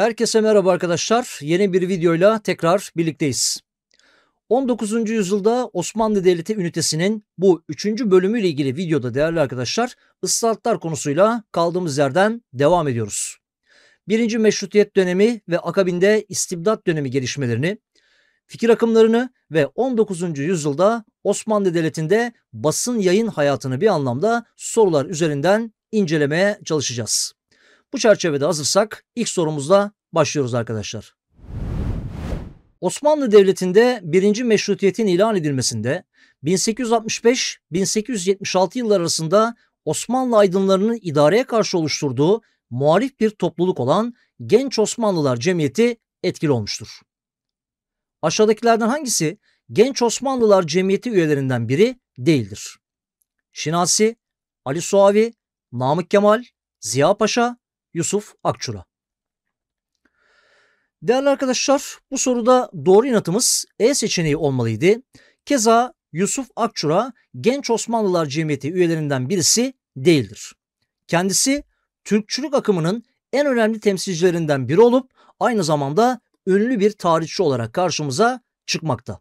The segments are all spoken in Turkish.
Herkese merhaba arkadaşlar. Yeni bir videoyla tekrar birlikteyiz. 19. yüzyılda Osmanlı Devleti ünitesinin bu 3. bölümüyle ilgili videoda değerli arkadaşlar ıslahatlar konusuyla kaldığımız yerden devam ediyoruz. 1. Meşrutiyet dönemi ve akabinde istibdat dönemi gelişmelerini, fikir akımlarını ve 19. yüzyılda Osmanlı Devleti'nde basın yayın hayatını bir anlamda sorular üzerinden incelemeye çalışacağız. Bu çerçevede hazırsak ilk sorumuzla başlıyoruz arkadaşlar. Osmanlı Devleti'nde birinci Meşrutiyet'in ilan edilmesinde 1865-1876 yılları arasında Osmanlı aydınlarının idareye karşı oluşturduğu muhalif bir topluluk olan Genç Osmanlılar Cemiyeti etkili olmuştur. Aşağıdakilerden hangisi Genç Osmanlılar Cemiyeti üyelerinden biri değildir? Şinasi, Ali Suavi, Namık Kemal, Ziya Paşa, Yusuf Akçura. Değerli arkadaşlar bu soruda doğru yanıtımız E seçeneği olmalıydı. Keza Yusuf Akçura Genç Osmanlılar Cemiyeti üyelerinden birisi değildir. Kendisi Türkçülük akımının en önemli temsilcilerinden biri olup aynı zamanda ünlü bir tarihçi olarak karşımıza çıkmakta.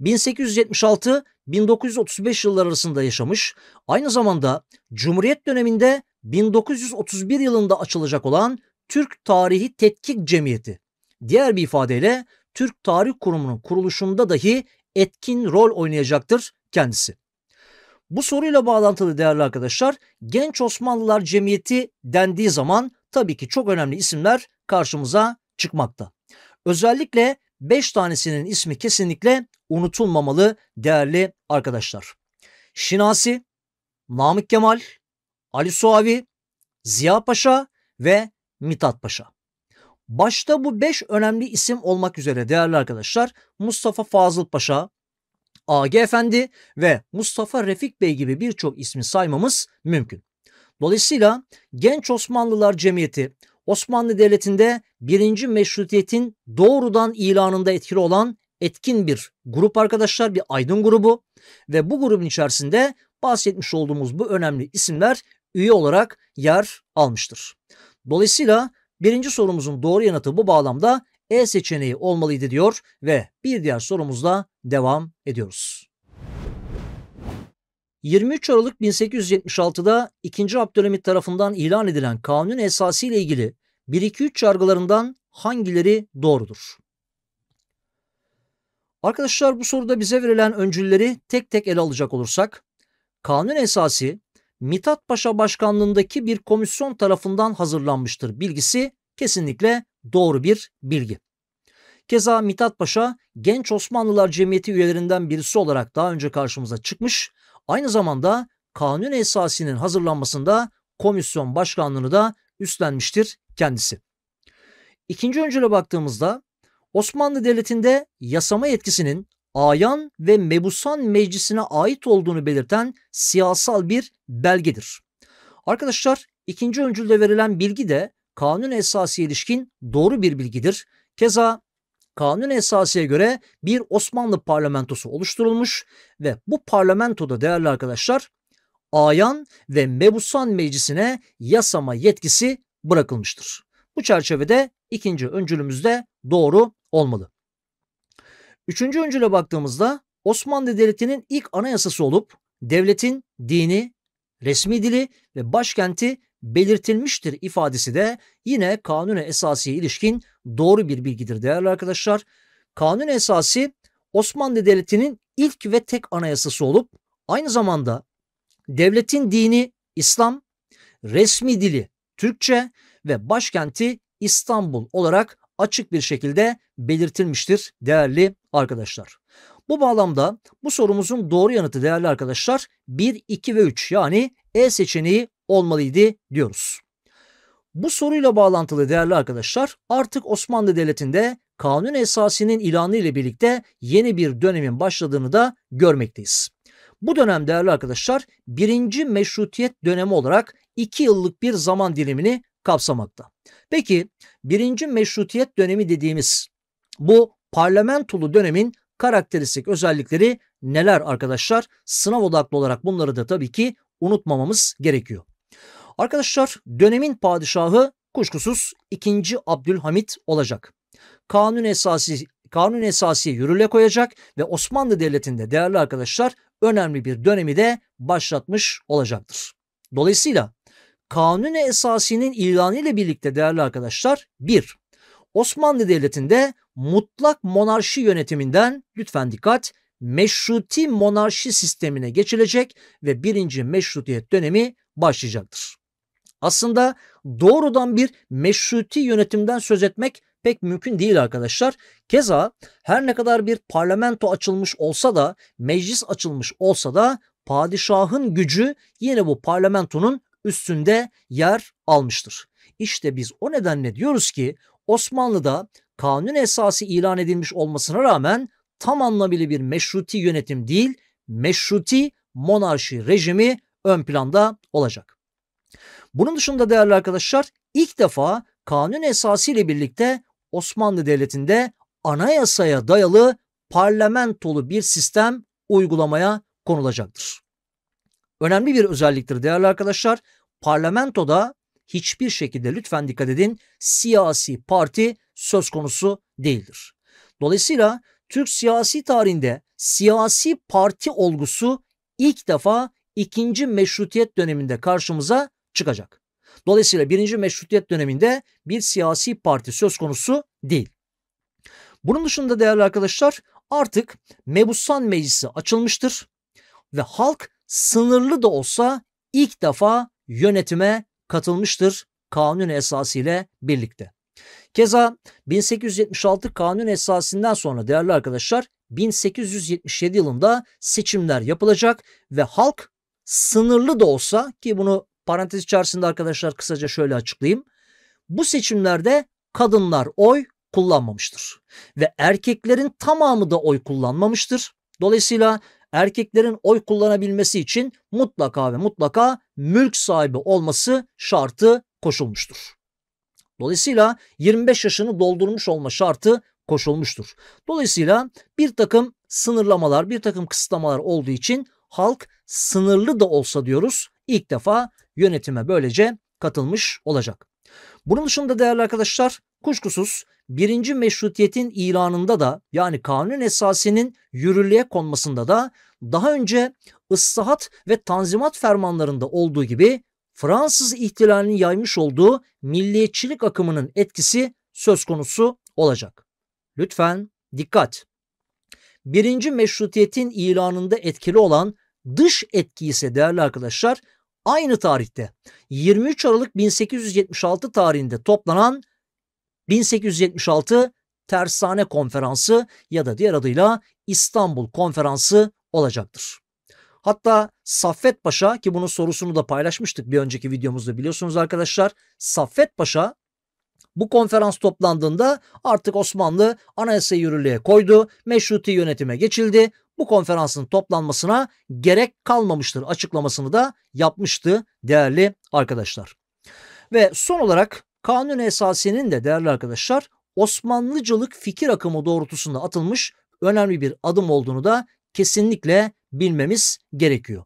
1876-1935 yılları arasında yaşamış, aynı zamanda Cumhuriyet döneminde 1931 yılında açılacak olan Türk Tarihi Tetkik Cemiyeti. Diğer bir ifadeyle Türk Tarih Kurumu'nun kuruluşunda dahi etkin rol oynayacaktır kendisi. Bu soruyla bağlantılı değerli arkadaşlar, Genç Osmanlılar Cemiyeti dendiği zaman tabii ki çok önemli isimler karşımıza çıkmakta. Özellikle 5 tanesinin ismi kesinlikle unutulmamalı değerli arkadaşlar. Şinasi, Namık Kemal, Ali Suavi, Ziya Paşa ve Mitat Paşa. Başta bu beş önemli isim olmak üzere değerli arkadaşlar Mustafa Fazıl Paşa, A.G. Efendi ve Mustafa Refik Bey gibi birçok ismi saymamız mümkün. Dolayısıyla Genç Osmanlılar Cemiyeti Osmanlı Devleti'nde 1. Meşrutiyet'in doğrudan ilanında etkili olan etkin bir grup arkadaşlar, bir aydın grubu ve bu grubun içerisinde bahsetmiş olduğumuz bu önemli isimler üye olarak yer almıştır. Dolayısıyla birinci sorumuzun doğru yanıtı bu bağlamda E seçeneği olmalıydı diyor ve bir diğer sorumuzla devam ediyoruz. 23 Aralık 1876'da 2. Abdülhamit tarafından ilan edilen kanun esası ile ilgili 1-2-3 yargılarından hangileri doğrudur? Arkadaşlar bu soruda bize verilen öncülleri tek tek ele alacak olursak, kanun esası Mithat Paşa başkanlığındaki bir komisyon tarafından hazırlanmıştır bilgisi kesinlikle doğru bir bilgi. Keza Mithat Paşa Genç Osmanlılar Cemiyeti üyelerinden birisi olarak daha önce karşımıza çıkmış. Aynı zamanda kanun esasının hazırlanmasında komisyon başkanlığını da üstlenmiştir kendisi. İkinci öncüle baktığımızda Osmanlı Devleti'nde yasama yetkisinin Ayan ve Mebusan Meclisi'ne ait olduğunu belirten siyasal bir belgedir. Arkadaşlar ikinci öncülde verilen bilgi de kanun esası ilişkin doğru bir bilgidir. Keza kanun esasıya göre bir Osmanlı parlamentosu oluşturulmuş ve bu parlamentoda değerli arkadaşlar Ayan ve Mebusan Meclisi'ne yasama yetkisi bırakılmıştır. Bu çerçevede ikinci öncülümüz de doğru olmalı. Üçüncü öncüle baktığımızda Osmanlı Devleti'nin ilk anayasası olup devletin dini, resmi dili ve başkenti belirtilmiştir ifadesi de yine kanun esasiye ilişkin doğru bir bilgidir değerli arkadaşlar. Kanun esası Osmanlı Devleti'nin ilk ve tek anayasası olup aynı zamanda devletin dini İslam, resmi dili Türkçe ve başkenti İstanbul olarak açık bir şekilde belirtilmiştir değerli arkadaşlar. Bu bağlamda bu sorumuzun doğru yanıtı değerli arkadaşlar 1, 2 ve 3 yani E seçeneği olmalıydı diyoruz. Bu soruyla bağlantılı değerli arkadaşlar artık Osmanlı Devleti'nde kanun esasının ilanı ile birlikte yeni bir dönemin başladığını da görmekteyiz. Bu dönem değerli arkadaşlar birinci meşrutiyet dönemi olarak 2 yıllık bir zaman dilimini kapsamakta. Peki birinci meşrutiyet dönemi dediğimiz bu parlamentolu dönemin karakteristik özellikleri neler arkadaşlar? Sınav odaklı olarak bunları da tabii ki unutmamamız gerekiyor. Arkadaşlar dönemin padişahı kuşkusuz 2. Abdülhamit olacak. Kanun esası kanun esası yürürlüğe koyacak ve Osmanlı Devleti'nde değerli arkadaşlar önemli bir dönemi de başlatmış olacaktır. Dolayısıyla Kanun-i Esasi'nin ilanı ile birlikte değerli arkadaşlar 1. Osmanlı Devleti'nde mutlak monarşi yönetiminden lütfen dikkat meşruti monarşi sistemine geçilecek ve birinci meşrutiyet dönemi başlayacaktır. Aslında doğrudan bir meşruti yönetimden söz etmek pek mümkün değil arkadaşlar. Keza her ne kadar bir parlamento açılmış olsa da, meclis açılmış olsa da padişahın gücü yine bu parlamentonun üstünde yer almıştır. İşte biz o nedenle diyoruz ki Osmanlı'da kanun esası ilan edilmiş olmasına rağmen tam anlamıyla bir meşruti yönetim değil, meşruti monarşi rejimi ön planda olacak. Bunun dışında değerli arkadaşlar ilk defa kanun esası ile birlikte Osmanlı Devleti'nde anayasaya dayalı parlamentolu bir sistem uygulamaya konulacaktır. Önemli bir özelliktir değerli arkadaşlar. Parlamentoda hiçbir şekilde lütfen dikkat edin siyasi parti söz konusu değildir. Dolayısıyla Türk siyasi tarihinde siyasi parti olgusu ilk defa ikinci meşrutiyet döneminde karşımıza çıkacak. Dolayısıyla birinci meşrutiyet döneminde bir siyasi parti söz konusu değil. Bunun dışında değerli arkadaşlar artık Mebusan Meclisi açılmıştır ve halk sınırlı da olsa ilk defa yönetime katılmıştır kanun esası ile birlikte. Keza 1876 kanun esasından sonra değerli arkadaşlar 1877 yılında seçimler yapılacak ve halk sınırlı da olsa ki bunu parantez içerisinde arkadaşlar kısaca şöyle açıklayayım. Bu seçimlerde kadınlar oy kullanmamıştır ve erkeklerin tamamı da oy kullanmamıştır. Dolayısıyla erkeklerin oy kullanabilmesi için mutlaka ve mutlaka mülk sahibi olması şartı koşulmuştur. Dolayısıyla 25 yaşını doldurmuş olma şartı koşulmuştur. Dolayısıyla bir takım sınırlamalar, bir takım kısıtlamalar olduğu için halk sınırlı da olsa diyoruz ilk defa yönetime böylece katılmış olacak. Bunun dışında değerli arkadaşlar Kuşkusuz birinci meşrutiyetin ilanında da yani kanun esasının yürürlüğe konmasında da daha önce ıslahat ve tanzimat fermanlarında olduğu gibi Fransız ihtilalinin yaymış olduğu milliyetçilik akımının etkisi söz konusu olacak. Lütfen dikkat! Birinci meşrutiyetin ilanında etkili olan dış etki ise değerli arkadaşlar aynı tarihte 23 Aralık 1876 tarihinde toplanan 1876 Tersane Konferansı ya da diğer adıyla İstanbul Konferansı olacaktır. Hatta Saffet Paşa ki bunun sorusunu da paylaşmıştık bir önceki videomuzda biliyorsunuz arkadaşlar. Saffet Paşa bu konferans toplandığında artık Osmanlı anayasayı yürürlüğe koydu, meşruti yönetime geçildi. Bu konferansın toplanmasına gerek kalmamıştır açıklamasını da yapmıştı değerli arkadaşlar. Ve son olarak Kanun Esasi'nin de değerli arkadaşlar Osmanlıcılık fikir akımı doğrultusunda atılmış önemli bir adım olduğunu da kesinlikle bilmemiz gerekiyor.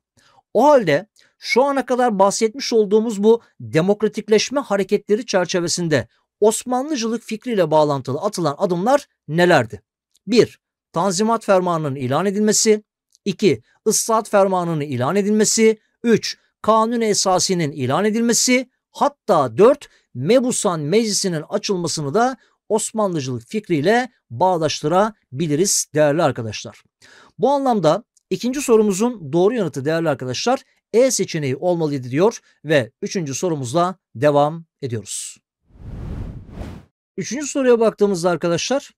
O halde şu ana kadar bahsetmiş olduğumuz bu demokratikleşme hareketleri çerçevesinde Osmanlıcılık fikriyle bağlantılı atılan adımlar nelerdi? 1. Tanzimat fermanının ilan edilmesi. 2. Islahat fermanının ilan edilmesi. 3. Kanun esasinin ilan edilmesi. Hatta 4 Mebusan Meclisi'nin açılmasını da Osmanlıcılık fikriyle bağdaştırabiliriz değerli arkadaşlar. Bu anlamda ikinci sorumuzun doğru yanıtı değerli arkadaşlar E seçeneği olmalıydı diyor ve üçüncü sorumuzla devam ediyoruz. Üçüncü soruya baktığımızda arkadaşlar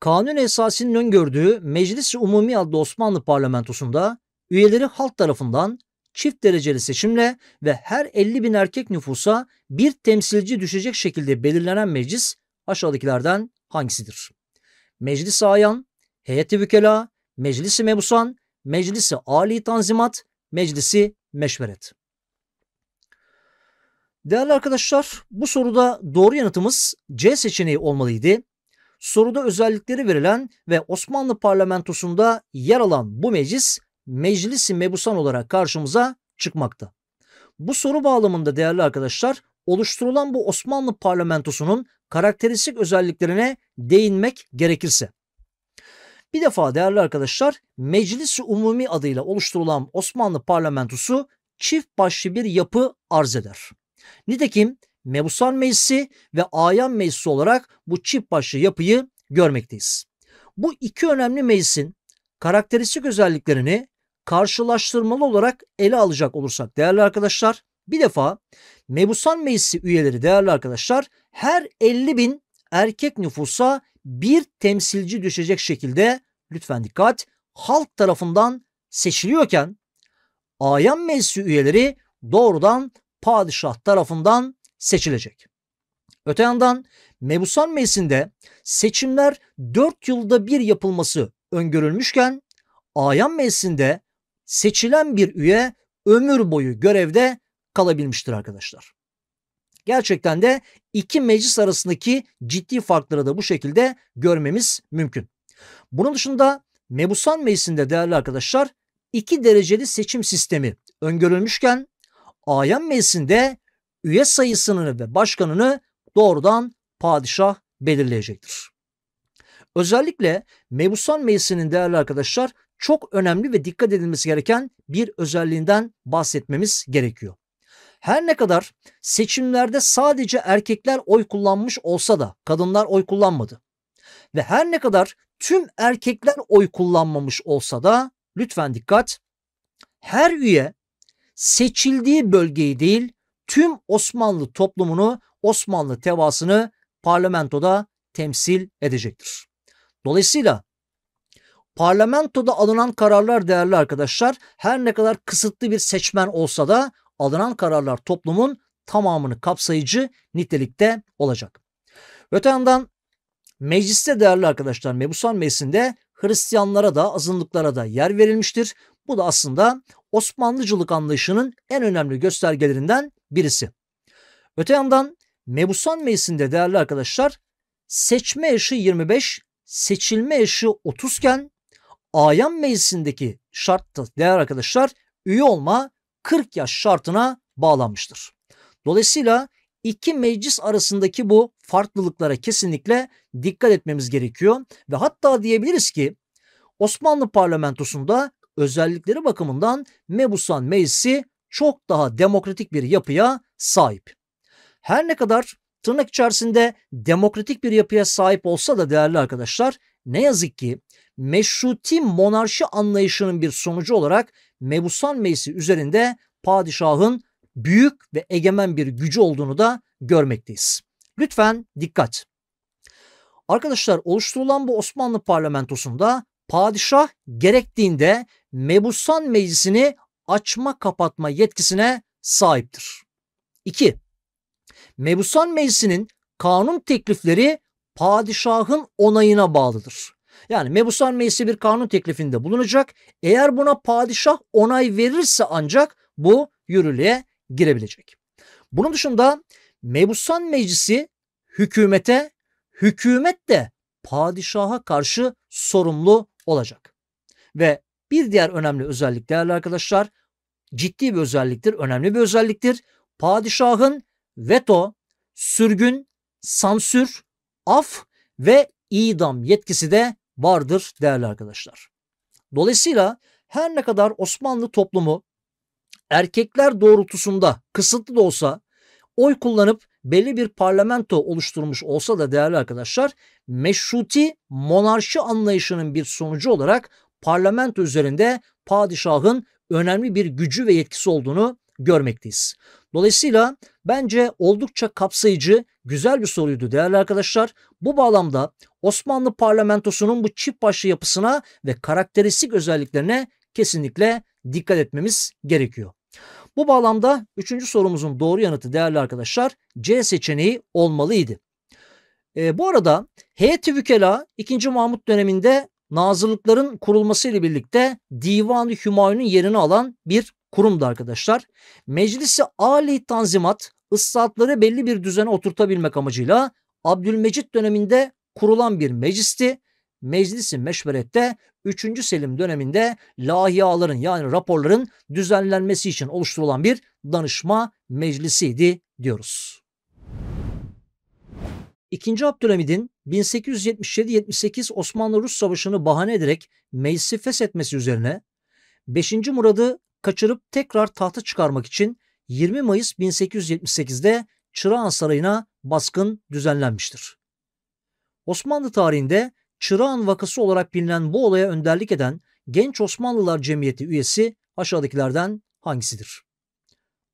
kanun esasının öngördüğü Meclis-i Umumi adlı Osmanlı parlamentosunda üyeleri halk tarafından çift dereceli seçimle ve her 50 bin erkek nüfusa bir temsilci düşecek şekilde belirlenen meclis aşağıdakilerden hangisidir? Meclis Ayan, Heyeti Vükela, Meclisi Mebusan, Meclisi Ali Tanzimat, Meclisi Meşveret. Değerli arkadaşlar bu soruda doğru yanıtımız C seçeneği olmalıydı. Soruda özellikleri verilen ve Osmanlı parlamentosunda yer alan bu meclis meclisi mebusan olarak karşımıza çıkmakta. Bu soru bağlamında değerli arkadaşlar oluşturulan bu Osmanlı parlamentosunun karakteristik özelliklerine değinmek gerekirse. Bir defa değerli arkadaşlar Meclisi Umumi adıyla oluşturulan Osmanlı parlamentosu çift başlı bir yapı arz eder. Nitekim Mebusan Meclisi ve Ayan Meclisi olarak bu çift başlı yapıyı görmekteyiz. Bu iki önemli meclisin karakteristik özelliklerini karşılaştırmalı olarak ele alacak olursak değerli arkadaşlar bir defa Mebusan Meclisi üyeleri değerli arkadaşlar her 50 bin erkek nüfusa bir temsilci düşecek şekilde lütfen dikkat halk tarafından seçiliyorken Ayan Meclisi üyeleri doğrudan padişah tarafından seçilecek. Öte yandan Mebusan Meclisi'nde seçimler 4 yılda bir yapılması öngörülmüşken Ayan Meclisi'nde seçilen bir üye ömür boyu görevde kalabilmiştir arkadaşlar. Gerçekten de iki meclis arasındaki ciddi farkları da bu şekilde görmemiz mümkün. Bunun dışında Mebusan Meclisi'nde değerli arkadaşlar iki dereceli seçim sistemi öngörülmüşken Ayan Meclisi'nde üye sayısını ve başkanını doğrudan padişah belirleyecektir. Özellikle Mebusan Meclisi'nin değerli arkadaşlar çok önemli ve dikkat edilmesi gereken bir özelliğinden bahsetmemiz gerekiyor. Her ne kadar seçimlerde sadece erkekler oy kullanmış olsa da kadınlar oy kullanmadı. Ve her ne kadar tüm erkekler oy kullanmamış olsa da lütfen dikkat. Her üye seçildiği bölgeyi değil tüm Osmanlı toplumunu, Osmanlı tevasını parlamentoda temsil edecektir. Dolayısıyla Parlamentoda alınan kararlar değerli arkadaşlar her ne kadar kısıtlı bir seçmen olsa da alınan kararlar toplumun tamamını kapsayıcı nitelikte olacak. Öte yandan mecliste değerli arkadaşlar Mebusan Meclisi'nde Hristiyanlara da azınlıklara da yer verilmiştir. Bu da aslında Osmanlıcılık anlayışının en önemli göstergelerinden birisi. Öte yandan Mebusan Meclisi'nde değerli arkadaşlar seçme yaşı 25, seçilme yaşı 30 iken ayan meclisindeki şart değerli arkadaşlar üye olma 40 yaş şartına bağlanmıştır. Dolayısıyla iki meclis arasındaki bu farklılıklara kesinlikle dikkat etmemiz gerekiyor ve hatta diyebiliriz ki Osmanlı parlamentosunda özellikleri bakımından Mebusan Meclisi çok daha demokratik bir yapıya sahip. Her ne kadar tırnak içerisinde demokratik bir yapıya sahip olsa da değerli arkadaşlar ne yazık ki meşruti monarşi anlayışının bir sonucu olarak Mebusan Meclisi üzerinde padişahın büyük ve egemen bir gücü olduğunu da görmekteyiz. Lütfen dikkat. Arkadaşlar oluşturulan bu Osmanlı parlamentosunda padişah gerektiğinde Mebusan Meclisi'ni açma kapatma yetkisine sahiptir. 2. Mebusan Meclisi'nin kanun teklifleri padişahın onayına bağlıdır. Yani Mebusan Meclisi bir kanun teklifinde bulunacak. Eğer buna padişah onay verirse ancak bu yürürlüğe girebilecek. Bunun dışında Mebusan Meclisi hükümete, hükümet de padişaha karşı sorumlu olacak. Ve bir diğer önemli özellik değerli arkadaşlar, ciddi bir özelliktir, önemli bir özelliktir. Padişahın veto, sürgün, sansür, af ve idam yetkisi de vardır değerli arkadaşlar. Dolayısıyla her ne kadar Osmanlı toplumu erkekler doğrultusunda kısıtlı da olsa oy kullanıp belli bir parlamento oluşturmuş olsa da değerli arkadaşlar meşruti monarşi anlayışının bir sonucu olarak parlamento üzerinde padişahın önemli bir gücü ve yetkisi olduğunu görmekteyiz. Dolayısıyla bence oldukça kapsayıcı, güzel bir soruydu değerli arkadaşlar. Bu bağlamda Osmanlı parlamentosunun bu çift başlı yapısına ve karakteristik özelliklerine kesinlikle dikkat etmemiz gerekiyor. Bu bağlamda 3. sorumuzun doğru yanıtı değerli arkadaşlar C seçeneği olmalıydı. E, bu arada Heyet-i vükela 2. Mahmut döneminde nazırlıkların kurulması ile birlikte Divan-ı Hümayun'un yerini alan bir kurumdu arkadaşlar. Meclisi Ali Tanzimat ıslahatları belli bir düzene oturtabilmek amacıyla Abdülmecit döneminde kurulan bir meclisti. Meclisi Meşveret'te 3. Selim döneminde lahiyaların yani raporların düzenlenmesi için oluşturulan bir danışma meclisiydi diyoruz. İkinci Abdülhamid'in 1877-78 Osmanlı-Rus Savaşı'nı bahane ederek meclisi feshetmesi üzerine 5. Murad'ı kaçırıp tekrar tahta çıkarmak için 20 Mayıs 1878'de Çırağan Sarayı'na baskın düzenlenmiştir. Osmanlı tarihinde Çırağan vakası olarak bilinen bu olaya önderlik eden Genç Osmanlılar Cemiyeti üyesi aşağıdakilerden hangisidir?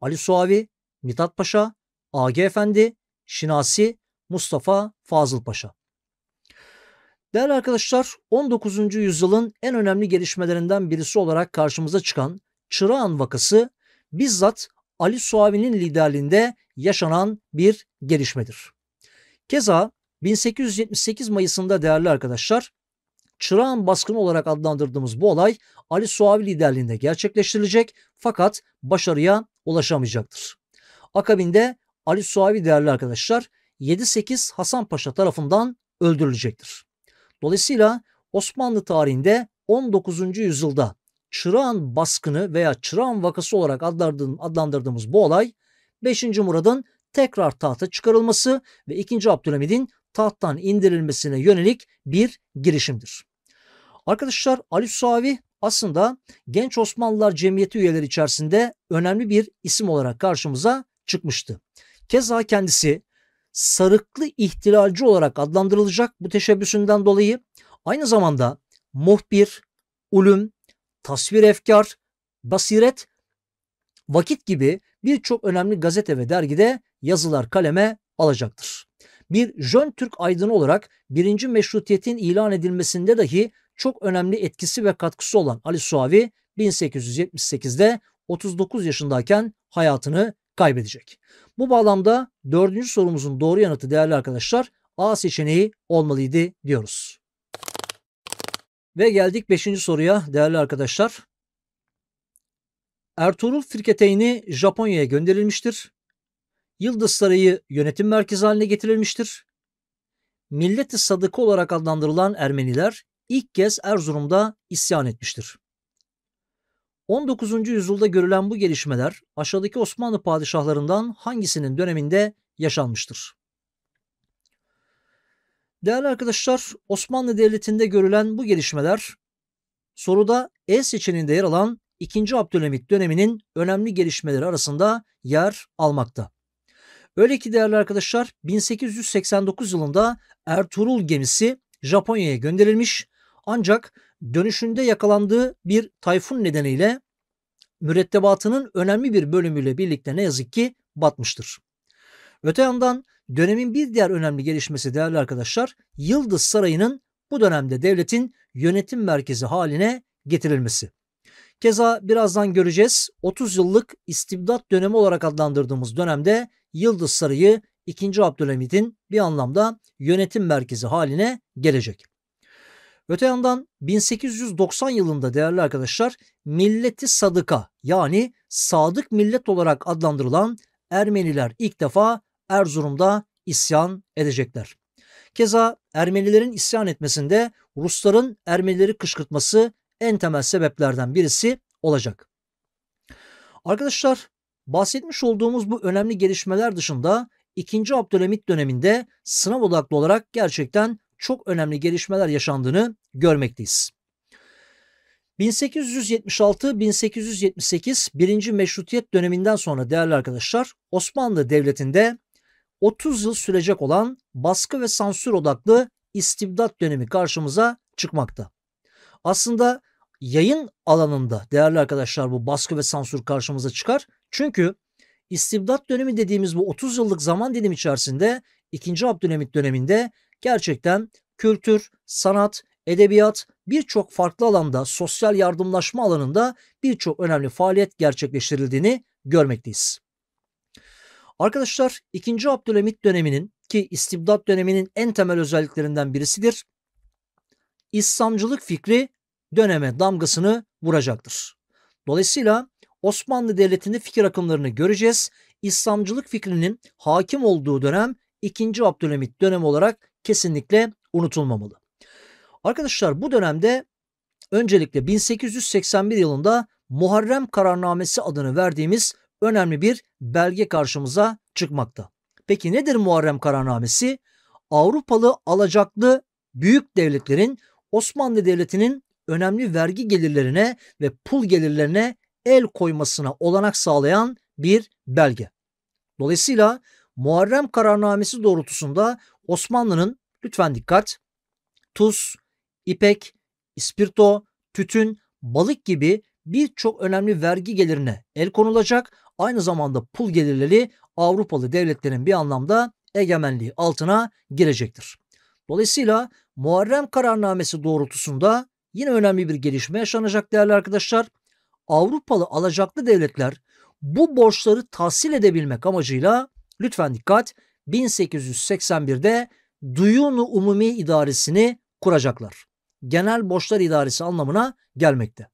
Ali Suavi, Mithat Paşa, Agi Efendi, Şinasi, Mustafa Fazıl Paşa. Değerli arkadaşlar, 19. yüzyılın en önemli gelişmelerinden birisi olarak karşımıza çıkan Çırağan vakası bizzat Ali Suavi'nin liderliğinde yaşanan bir gelişmedir. Keza 1878 Mayıs'ında değerli arkadaşlar Çırağan baskını olarak adlandırdığımız bu olay Ali Suavi liderliğinde gerçekleştirilecek fakat başarıya ulaşamayacaktır. Akabinde Ali Suavi değerli arkadaşlar 7-8 Hasan Paşa tarafından öldürülecektir. Dolayısıyla Osmanlı tarihinde 19. yüzyılda Çırağan baskını veya Çırağan vakası olarak adlandırdığımız bu olay 5. Murad'ın tekrar tahta çıkarılması ve 2. Abdülhamid'in tahttan indirilmesine yönelik bir girişimdir. Arkadaşlar Ali Suavi aslında Genç Osmanlılar Cemiyeti üyeleri içerisinde önemli bir isim olarak karşımıza çıkmıştı. Keza kendisi sarıklı ihtilalci olarak adlandırılacak bu teşebbüsünden dolayı aynı zamanda muhbir, ulum, tasvir efkar, basiret, vakit gibi birçok önemli gazete ve dergide yazılar kaleme alacaktır. Bir Jön Türk aydını olarak birinci Meşrutiyet'in ilan edilmesinde dahi çok önemli etkisi ve katkısı olan Ali Suavi 1878'de 39 yaşındayken hayatını kaybedecek. Bu bağlamda dördüncü sorumuzun doğru yanıtı değerli arkadaşlar A seçeneği olmalıydı diyoruz. Ve geldik 5. soruya değerli arkadaşlar. Ertuğrul Firketeyni Japonya'ya gönderilmiştir. Yıldız Sarayı yönetim merkezi haline getirilmiştir. Milleti i Sadıkı olarak adlandırılan Ermeniler ilk kez Erzurum'da isyan etmiştir. 19. yüzyılda görülen bu gelişmeler aşağıdaki Osmanlı padişahlarından hangisinin döneminde yaşanmıştır? Değerli arkadaşlar, Osmanlı Devleti'nde görülen bu gelişmeler soruda E seçeneğinde yer alan 2. Abdülhamit döneminin önemli gelişmeleri arasında yer almakta. Öyle ki değerli arkadaşlar 1889 yılında Ertuğrul gemisi Japonya'ya gönderilmiş ancak dönüşünde yakalandığı bir tayfun nedeniyle mürettebatının önemli bir bölümüyle birlikte ne yazık ki batmıştır. Öte yandan Dönemin bir diğer önemli gelişmesi değerli arkadaşlar Yıldız Sarayı'nın bu dönemde devletin yönetim merkezi haline getirilmesi. Keza birazdan göreceğiz 30 yıllık istibdat dönemi olarak adlandırdığımız dönemde Yıldız Sarayı 2. Abdülhamit'in bir anlamda yönetim merkezi haline gelecek. Öte yandan 1890 yılında değerli arkadaşlar Milleti Sadıka yani Sadık Millet olarak adlandırılan Ermeniler ilk defa Erzurum'da isyan edecekler. Keza Ermenilerin isyan etmesinde Rusların Ermenileri kışkırtması en temel sebeplerden birisi olacak. Arkadaşlar bahsetmiş olduğumuz bu önemli gelişmeler dışında 2. Abdülhamit döneminde sınav odaklı olarak gerçekten çok önemli gelişmeler yaşandığını görmekteyiz. 1876-1878 birinci Meşrutiyet döneminden sonra değerli arkadaşlar Osmanlı Devleti'nde 30 yıl sürecek olan baskı ve sansür odaklı istibdat dönemi karşımıza çıkmakta. Aslında yayın alanında değerli arkadaşlar bu baskı ve sansür karşımıza çıkar. Çünkü istibdat dönemi dediğimiz bu 30 yıllık zaman dilim içerisinde 2. Abdülhamit döneminde gerçekten kültür, sanat, edebiyat birçok farklı alanda sosyal yardımlaşma alanında birçok önemli faaliyet gerçekleştirildiğini görmekteyiz. Arkadaşlar 2. Abdülhamit döneminin ki istibdat döneminin en temel özelliklerinden birisidir. İslamcılık fikri döneme damgasını vuracaktır. Dolayısıyla Osmanlı Devleti'nde fikir akımlarını göreceğiz. İslamcılık fikrinin hakim olduğu dönem 2. Abdülhamit dönemi olarak kesinlikle unutulmamalı. Arkadaşlar bu dönemde öncelikle 1881 yılında Muharrem Kararnamesi adını verdiğimiz önemli bir belge karşımıza çıkmakta. Peki nedir Muharrem Kararnamesi? Avrupalı alacaklı büyük devletlerin Osmanlı Devleti'nin önemli vergi gelirlerine ve pul gelirlerine el koymasına olanak sağlayan bir belge. Dolayısıyla Muharrem kararnamesi doğrultusunda Osmanlı'nın lütfen dikkat tuz, ipek, ispirto, tütün, balık gibi birçok önemli vergi gelirine el konulacak. Aynı zamanda pul gelirleri Avrupalı devletlerin bir anlamda egemenliği altına girecektir. Dolayısıyla Muharrem kararnamesi doğrultusunda yine önemli bir gelişme yaşanacak değerli arkadaşlar. Avrupalı alacaklı devletler bu borçları tahsil edebilmek amacıyla lütfen dikkat 1881'de Duyunu Umumi İdaresini kuracaklar. Genel Borçlar İdaresi anlamına gelmekte.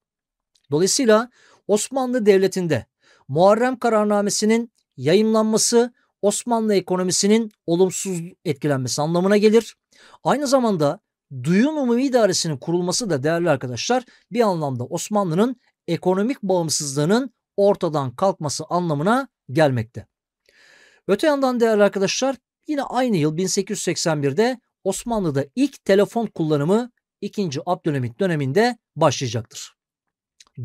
Dolayısıyla Osmanlı Devleti'nde Muharrem kararnamesinin yayınlanması Osmanlı ekonomisinin olumsuz etkilenmesi anlamına gelir. Aynı zamanda Duyun Umumi İdaresi'nin kurulması da değerli arkadaşlar bir anlamda Osmanlı'nın ekonomik bağımsızlığının ortadan kalkması anlamına gelmekte. Öte yandan değerli arkadaşlar yine aynı yıl 1881'de Osmanlı'da ilk telefon kullanımı 2. Abdülhamit döneminde başlayacaktır.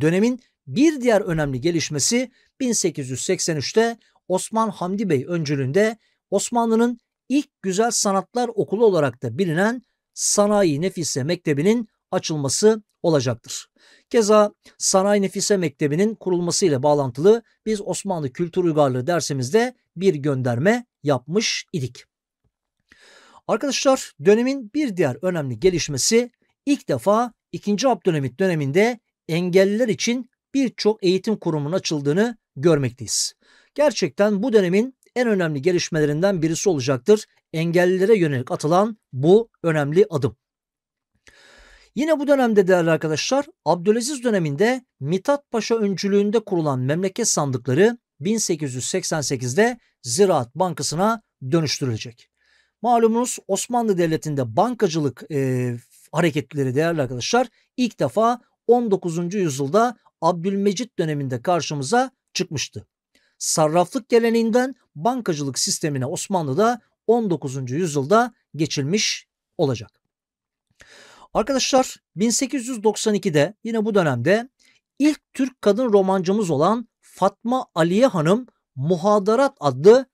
Dönemin bir diğer önemli gelişmesi 1883'te Osman Hamdi Bey öncülüğünde Osmanlı'nın ilk güzel sanatlar okulu olarak da bilinen Sanayi Nefise Mektebi'nin açılması olacaktır. Keza Sanayi Nefise Mektebi'nin kurulması ile bağlantılı biz Osmanlı Kültür Uygarlığı dersimizde bir gönderme yapmış idik. Arkadaşlar dönemin bir diğer önemli gelişmesi ilk defa 2. Abdülhamit döneminde engelliler için birçok eğitim kurumunun açıldığını görmekteyiz. Gerçekten bu dönemin en önemli gelişmelerinden birisi olacaktır. Engellilere yönelik atılan bu önemli adım. Yine bu dönemde değerli arkadaşlar Abdülaziz döneminde Mitat Paşa öncülüğünde kurulan memleket sandıkları 1888'de Ziraat Bankası'na dönüştürülecek. Malumunuz Osmanlı Devleti'nde bankacılık e, hareketleri değerli arkadaşlar ilk defa 19. yüzyılda Abdülmecit döneminde karşımıza çıkmıştı. Sarraflık geleneğinden bankacılık sistemine Osmanlı'da 19. yüzyılda geçilmiş olacak. Arkadaşlar 1892'de yine bu dönemde ilk Türk kadın romancımız olan Fatma Aliye Hanım Muhadarat adlı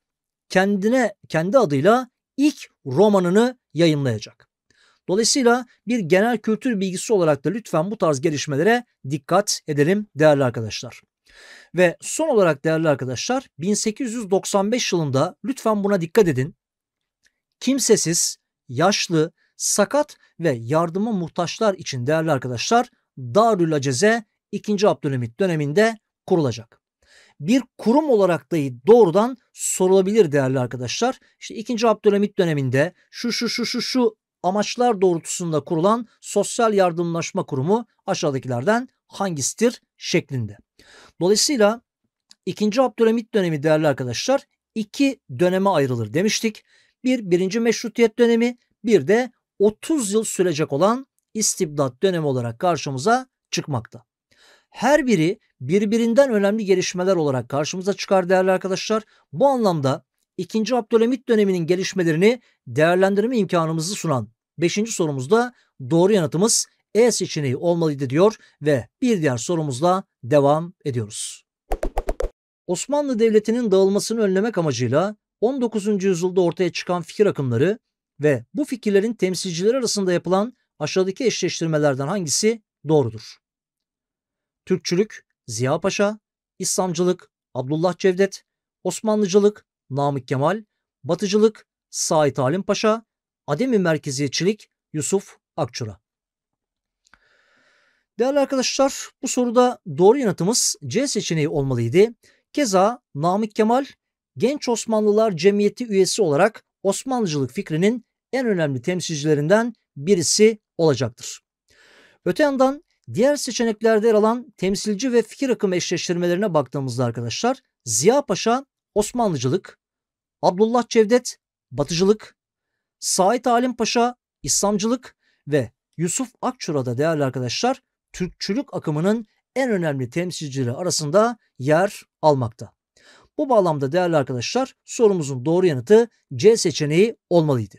kendine kendi adıyla ilk romanını yayınlayacak. Dolayısıyla bir genel kültür bilgisi olarak da lütfen bu tarz gelişmelere dikkat edelim değerli arkadaşlar. Ve son olarak değerli arkadaşlar 1895 yılında lütfen buna dikkat edin. Kimsesiz, yaşlı, sakat ve yardıma muhtaçlar için değerli arkadaşlar Darül Aceze 2. Abdülhamit döneminde kurulacak. Bir kurum olarak da doğrudan sorulabilir değerli arkadaşlar. İşte 2. Abdülhamit döneminde şu şu şu şu şu amaçlar doğrultusunda kurulan sosyal yardımlaşma kurumu aşağıdakilerden hangisidir şeklinde. Dolayısıyla 2. Abdülhamit dönemi değerli arkadaşlar iki döneme ayrılır demiştik. Bir birinci meşrutiyet dönemi bir de 30 yıl sürecek olan istibdat dönemi olarak karşımıza çıkmakta. Her biri birbirinden önemli gelişmeler olarak karşımıza çıkar değerli arkadaşlar. Bu anlamda 2. Abdülhamit döneminin gelişmelerini değerlendirme imkanımızı sunan Beşinci sorumuzda doğru yanıtımız E seçeneği olmalıydı diyor ve bir diğer sorumuzla devam ediyoruz. Osmanlı Devleti'nin dağılmasını önlemek amacıyla 19. yüzyılda ortaya çıkan fikir akımları ve bu fikirlerin temsilcileri arasında yapılan aşağıdaki eşleştirmelerden hangisi doğrudur? Türkçülük, Ziya Paşa, İslamcılık, Abdullah Cevdet, Osmanlıcılık, Namık Kemal, Batıcılık, Sait Halim Paşa, Ademi merkeziyetçilik Yusuf Akçura. Değerli arkadaşlar bu soruda doğru yanıtımız C seçeneği olmalıydı. Keza Namık Kemal Genç Osmanlılar Cemiyeti üyesi olarak Osmanlıcılık fikrinin en önemli temsilcilerinden birisi olacaktır. Öte yandan diğer seçeneklerde yer alan temsilci ve fikir akımı eşleştirmelerine baktığımızda arkadaşlar Ziya Paşa Osmanlıcılık, Abdullah Cevdet Batıcılık, Sait Halim Paşa İslamcılık ve Yusuf Akçura da değerli arkadaşlar Türkçülük akımının en önemli temsilcileri arasında yer almakta. Bu bağlamda değerli arkadaşlar sorumuzun doğru yanıtı C seçeneği olmalıydı.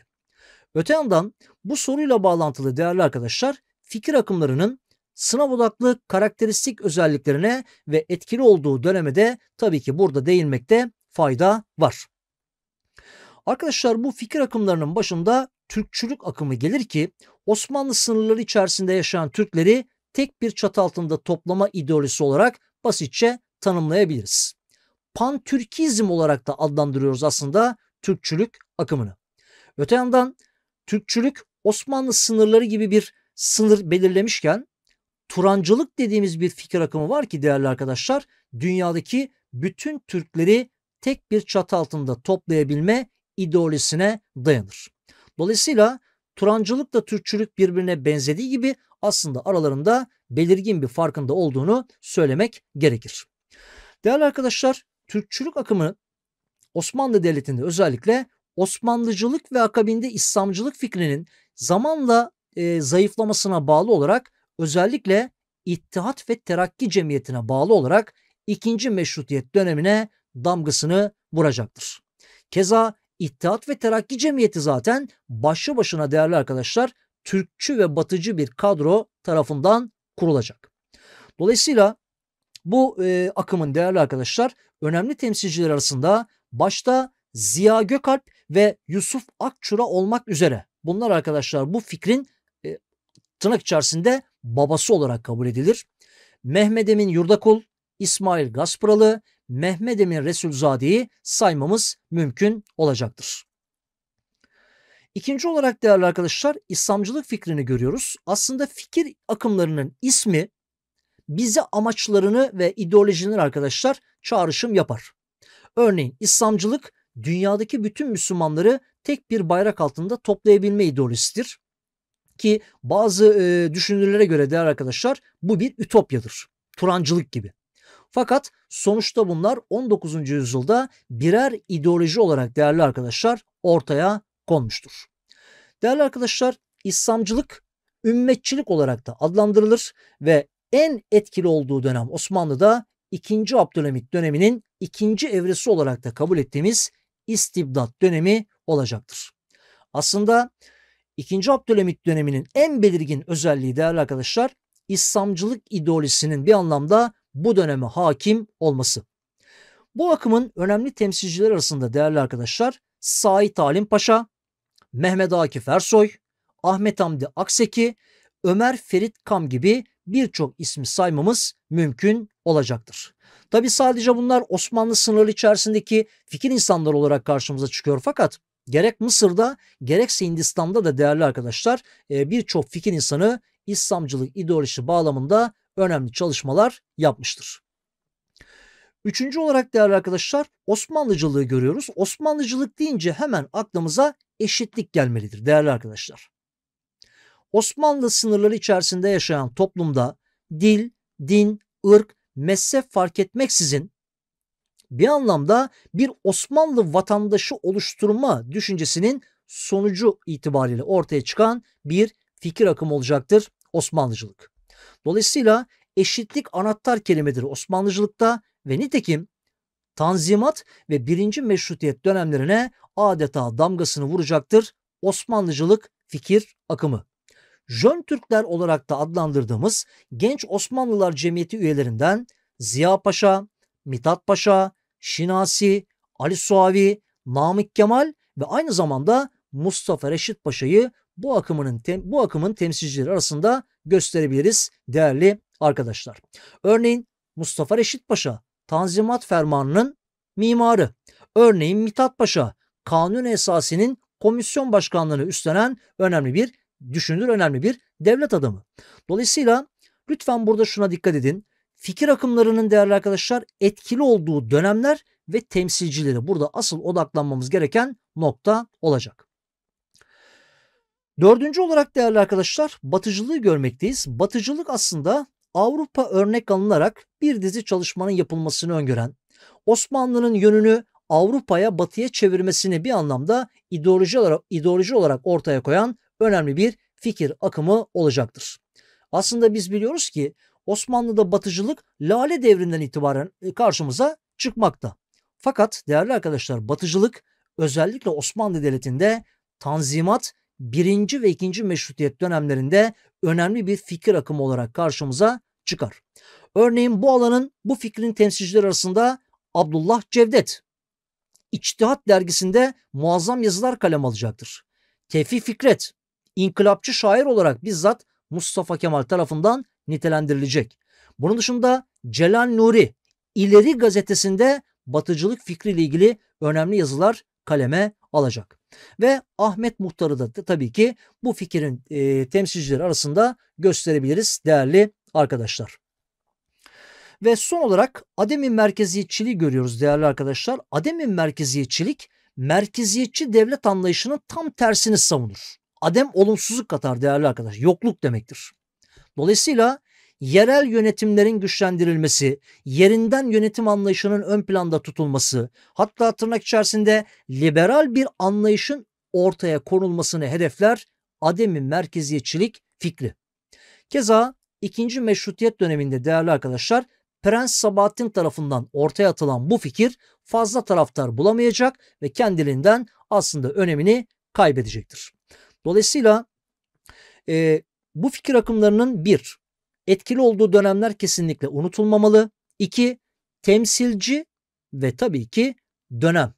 Öte yandan bu soruyla bağlantılı değerli arkadaşlar fikir akımlarının sınav odaklı karakteristik özelliklerine ve etkili olduğu döneme de tabii ki burada değinmekte fayda var. Arkadaşlar bu fikir akımlarının başında Türkçülük akımı gelir ki Osmanlı sınırları içerisinde yaşayan Türkleri tek bir çatı altında toplama ideolojisi olarak basitçe tanımlayabiliriz. Pan-Türkizm olarak da adlandırıyoruz aslında Türkçülük akımını. Öte yandan Türkçülük Osmanlı sınırları gibi bir sınır belirlemişken Turancılık dediğimiz bir fikir akımı var ki değerli arkadaşlar dünyadaki bütün Türkleri tek bir çatı altında toplayabilme ideolojisine dayanır. Dolayısıyla Turancılıkla Türkçülük birbirine benzediği gibi aslında aralarında belirgin bir farkında olduğunu söylemek gerekir. Değerli arkadaşlar, Türkçülük akımı Osmanlı Devleti'nde özellikle Osmanlıcılık ve akabinde İslamcılık fikrinin zamanla e, zayıflamasına bağlı olarak özellikle İttihat ve Terakki Cemiyeti'ne bağlı olarak ikinci meşrutiyet dönemine damgasını vuracaktır. Keza İttihat ve Terakki Cemiyeti zaten başlı başına değerli arkadaşlar Türkçü ve Batıcı bir kadro tarafından kurulacak. Dolayısıyla bu e, akımın değerli arkadaşlar önemli temsilciler arasında başta Ziya Gökalp ve Yusuf Akçura olmak üzere bunlar arkadaşlar bu fikrin e, tırnak içerisinde babası olarak kabul edilir. Mehmet Emin Yurdakul, İsmail Gaspıralı, Mehmet Emin Resulzade'yi saymamız mümkün olacaktır. İkinci olarak değerli arkadaşlar İslamcılık fikrini görüyoruz. Aslında fikir akımlarının ismi bize amaçlarını ve ideolojilerini arkadaşlar çağrışım yapar. Örneğin İslamcılık dünyadaki bütün Müslümanları tek bir bayrak altında toplayabilme ideolojisidir. Ki bazı e, düşünürlere göre değerli arkadaşlar bu bir ütopyadır. Turancılık gibi. Fakat sonuçta bunlar 19. yüzyılda birer ideoloji olarak değerli arkadaşlar ortaya konmuştur. Değerli arkadaşlar İslamcılık ümmetçilik olarak da adlandırılır ve en etkili olduğu dönem Osmanlı'da 2. Abdülhamit döneminin ikinci evresi olarak da kabul ettiğimiz istibdat dönemi olacaktır. Aslında 2. Abdülhamit döneminin en belirgin özelliği değerli arkadaşlar İslamcılık ideolojisinin bir anlamda bu döneme hakim olması. Bu akımın önemli temsilcileri arasında değerli arkadaşlar Sait Halim Paşa, Mehmet Akif Ersoy, Ahmet Hamdi Akseki, Ömer Ferit Kam gibi birçok ismi saymamız mümkün olacaktır. Tabi sadece bunlar Osmanlı sınırları içerisindeki fikir insanları olarak karşımıza çıkıyor fakat gerek Mısır'da gerekse Hindistan'da da değerli arkadaşlar e, birçok fikir insanı İslamcılık ideolojisi bağlamında önemli çalışmalar yapmıştır. Üçüncü olarak değerli arkadaşlar Osmanlıcılığı görüyoruz. Osmanlıcılık deyince hemen aklımıza eşitlik gelmelidir değerli arkadaşlar. Osmanlı sınırları içerisinde yaşayan toplumda dil, din, ırk, mezhep fark etmeksizin bir anlamda bir Osmanlı vatandaşı oluşturma düşüncesinin sonucu itibariyle ortaya çıkan bir fikir akımı olacaktır Osmanlıcılık. Dolayısıyla eşitlik anahtar kelimedir Osmanlıcılıkta ve nitekim Tanzimat ve Birinci Meşrutiyet dönemlerine adeta damgasını vuracaktır Osmanlıcılık fikir akımı. Jön Türkler olarak da adlandırdığımız genç Osmanlılar Cemiyeti üyelerinden Ziya Paşa, Mitat Paşa, Şinasi, Ali Suavi, Namık Kemal ve aynı zamanda Mustafa Reşit Paşa'yı bu akımının bu akımın temsilcileri arasında gösterebiliriz değerli arkadaşlar. Örneğin Mustafa Reşit Paşa Tanzimat Fermanı'nın mimarı. Örneğin Mithat Paşa kanun esasının komisyon başkanlığını üstlenen önemli bir düşünür, önemli bir devlet adamı. Dolayısıyla lütfen burada şuna dikkat edin. Fikir akımlarının değerli arkadaşlar etkili olduğu dönemler ve temsilcileri burada asıl odaklanmamız gereken nokta olacak. Dördüncü olarak değerli arkadaşlar batıcılığı görmekteyiz. Batıcılık aslında Avrupa örnek alınarak bir dizi çalışmanın yapılmasını öngören, Osmanlı'nın yönünü Avrupa'ya batıya çevirmesini bir anlamda ideoloji olarak, ideoloji olarak ortaya koyan önemli bir fikir akımı olacaktır. Aslında biz biliyoruz ki Osmanlı'da batıcılık lale devrinden itibaren e, karşımıza çıkmakta. Fakat değerli arkadaşlar batıcılık özellikle Osmanlı Devleti'nde Tanzimat birinci ve ikinci meşrutiyet dönemlerinde önemli bir fikir akımı olarak karşımıza çıkar. Örneğin bu alanın bu fikrin temsilcileri arasında Abdullah Cevdet İçtihat dergisinde muazzam yazılar kalem alacaktır. Tevfik Fikret inkılapçı şair olarak bizzat Mustafa Kemal tarafından nitelendirilecek. Bunun dışında Celal Nuri İleri gazetesinde batıcılık fikriyle ilgili önemli yazılar kaleme alacak. Ve Ahmet Muhtar'ı da tabii ki bu fikrin e, temsilcileri arasında gösterebiliriz değerli arkadaşlar. Ve son olarak Adem'in merkeziyetçiliği görüyoruz değerli arkadaşlar. Adem'in merkeziyetçilik merkeziyetçi devlet anlayışının tam tersini savunur. Adem olumsuzluk katar değerli arkadaşlar. Yokluk demektir. Dolayısıyla yerel yönetimlerin güçlendirilmesi, yerinden yönetim anlayışının ön planda tutulması, hatta tırnak içerisinde liberal bir anlayışın ortaya konulmasını hedefler ademi merkeziyetçilik fikri. Keza ikinci Meşrutiyet döneminde değerli arkadaşlar Prens Sabahattin tarafından ortaya atılan bu fikir fazla taraftar bulamayacak ve kendiliğinden aslında önemini kaybedecektir. Dolayısıyla e, bu fikir akımlarının bir etkili olduğu dönemler kesinlikle unutulmamalı. 2. Temsilci ve tabii ki dönem.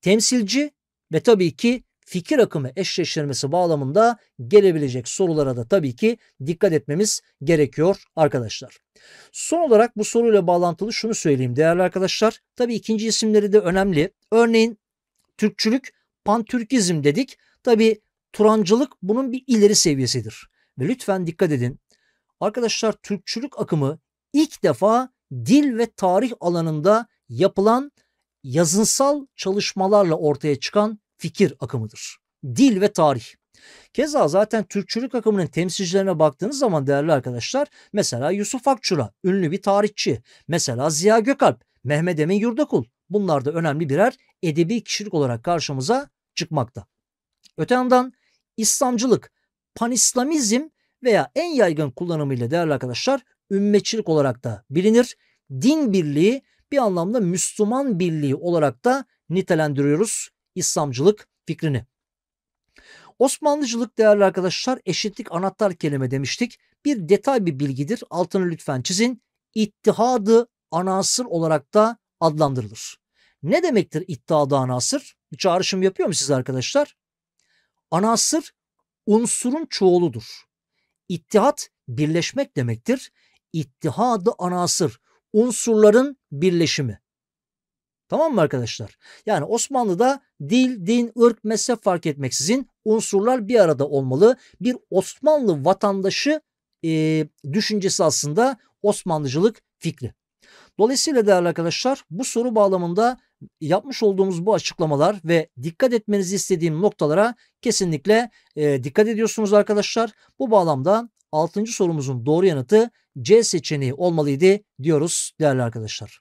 Temsilci ve tabii ki fikir akımı eşleştirmesi bağlamında gelebilecek sorulara da tabii ki dikkat etmemiz gerekiyor arkadaşlar. Son olarak bu soruyla bağlantılı şunu söyleyeyim değerli arkadaşlar. Tabii ikinci isimleri de önemli. Örneğin Türkçülük, Pantürkizm dedik. Tabii Turancılık bunun bir ileri seviyesidir. Ve lütfen dikkat edin arkadaşlar Türkçülük akımı ilk defa dil ve tarih alanında yapılan yazınsal çalışmalarla ortaya çıkan fikir akımıdır. Dil ve tarih. Keza zaten Türkçülük akımının temsilcilerine baktığınız zaman değerli arkadaşlar mesela Yusuf Akçura ünlü bir tarihçi, mesela Ziya Gökalp, Mehmet Emin Yurdakul bunlar da önemli birer edebi kişilik olarak karşımıza çıkmakta. Öte yandan İslamcılık, panislamizm veya en yaygın kullanımıyla değerli arkadaşlar ümmetçilik olarak da bilinir. Din birliği bir anlamda Müslüman birliği olarak da nitelendiriyoruz İslamcılık fikrini. Osmanlıcılık değerli arkadaşlar eşitlik anahtar kelime demiştik. Bir detay bir bilgidir. Altını lütfen çizin. İttihadı anasır olarak da adlandırılır. Ne demektir iddiada anasır? Bir çağrışım yapıyor mu siz arkadaşlar? Anasır unsurun çoğuludur. İttihat birleşmek demektir. İttihadı anasır, unsurların birleşimi. Tamam mı arkadaşlar? Yani Osmanlı'da dil, din, ırk, mezhep fark etmeksizin unsurlar bir arada olmalı. Bir Osmanlı vatandaşı e, düşüncesi aslında Osmanlıcılık fikri. Dolayısıyla değerli arkadaşlar bu soru bağlamında yapmış olduğumuz bu açıklamalar ve dikkat etmenizi istediğim noktalara kesinlikle e, dikkat ediyorsunuz arkadaşlar. Bu bağlamda 6. sorumuzun doğru yanıtı C seçeneği olmalıydı diyoruz değerli arkadaşlar.